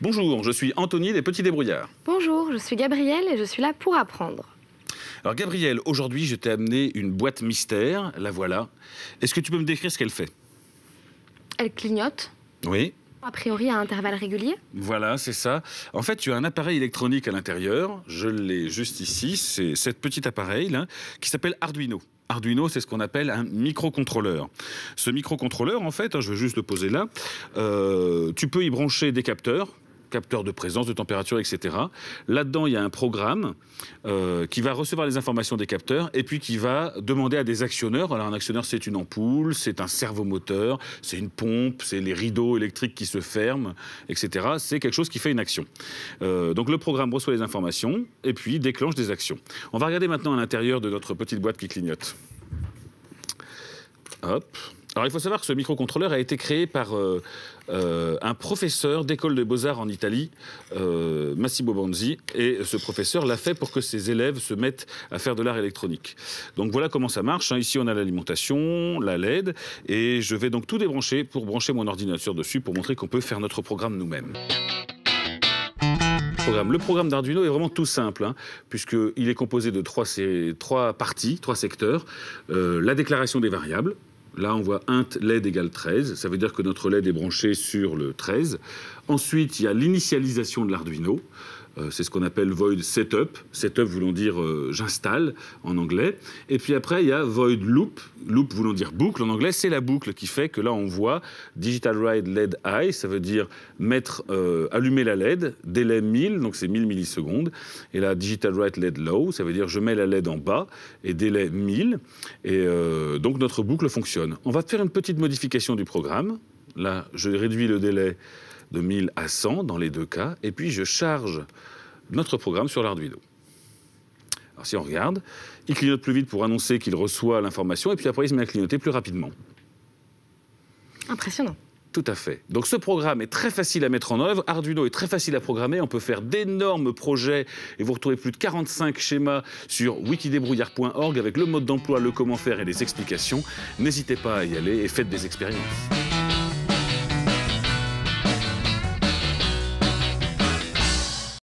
Bonjour, je suis Anthony des Petits Débrouillards. Bonjour, je suis Gabrielle et je suis là pour apprendre. Alors Gabrielle, aujourd'hui je t'ai amené une boîte mystère, la voilà. Est-ce que tu peux me décrire ce qu'elle fait Elle clignote. Oui. A priori, à intervalles réguliers Voilà, c'est ça. En fait, tu as un appareil électronique à l'intérieur. Je l'ai juste ici. C'est cet petit appareil là, qui s'appelle Arduino. Arduino, c'est ce qu'on appelle un microcontrôleur. Ce microcontrôleur, en fait, hein, je vais juste le poser là, euh, tu peux y brancher des capteurs, capteurs de présence, de température, etc. Là-dedans, il y a un programme euh, qui va recevoir les informations des capteurs et puis qui va demander à des actionneurs. Alors un actionneur, c'est une ampoule, c'est un servomoteur, c'est une pompe, c'est les rideaux électriques qui se ferment, etc. C'est quelque chose qui fait une action. Euh, donc le programme reçoit les informations et puis déclenche des actions. On va regarder maintenant à l'intérieur de notre petite boîte qui clignote. Hop. Alors il faut savoir que ce microcontrôleur a été créé par euh, euh, un professeur d'école des beaux-arts en Italie, euh, Massimo Banzi, et ce professeur l'a fait pour que ses élèves se mettent à faire de l'art électronique. Donc voilà comment ça marche. Hein. Ici on a l'alimentation, la LED, et je vais donc tout débrancher pour brancher mon ordinateur dessus pour montrer qu'on peut faire notre programme nous-mêmes. Le programme d'Arduino est vraiment tout simple, hein, puisqu'il est composé de trois, parties, trois secteurs. la déclaration des variables, Là, on voit int LED égale 13. Ça veut dire que notre LED est branché sur le 13. Ensuite, il y a l'initialisation de l'Arduino. Euh, c'est ce qu'on appelle void setup, setup voulant dire euh, j'installe en anglais. Et puis après, il y a void loop, loop voulant dire boucle en anglais. C'est la boucle qui fait que là, on voit digital ride LED high, ça veut dire mettre, euh, allumer la LED, délai 1000, donc c'est 1000 millisecondes. Et là, digital write LED low, ça veut dire je mets la LED en bas et délai 1000. Et donc notre boucle fonctionne. On va faire une petite modification du programme. Là, je réduis le délai de 1000 à 100 dans les deux cas, et puis je charge notre programme sur l'Arduino. Alors si on regarde, il clignote plus vite pour annoncer qu'il reçoit l'information, et puis après il se met à clignoter plus rapidement. Impressionnant. Tout à fait. Donc ce programme est très facile à mettre en œuvre. Arduino est très facile à programmer. On peut faire d'énormes projets et vous retrouvez plus de 45 schémas sur wikidébrouillard.org avec le mode d'emploi, le comment faire et les explications. N'hésitez pas à y aller et faites des expériences.